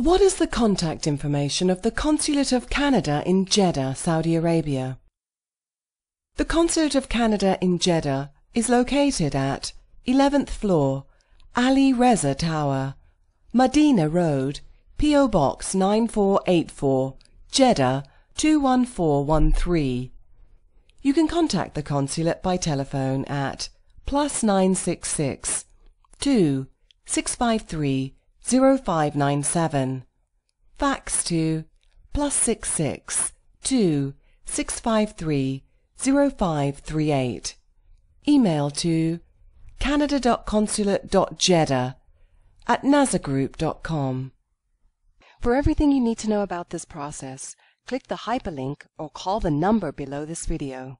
What is the contact information of the Consulate of Canada in Jeddah, Saudi Arabia? The Consulate of Canada in Jeddah is located at 11th floor, Ali Reza Tower, Medina Road, P.O. Box 9484, Jeddah 21413. You can contact the consulate by telephone at plus 966 2 653 0597. Fax to plus 66 2 653 0538. Email to canada.consulate.jeddah at nasagroup.com. For everything you need to know about this process, click the hyperlink or call the number below this video.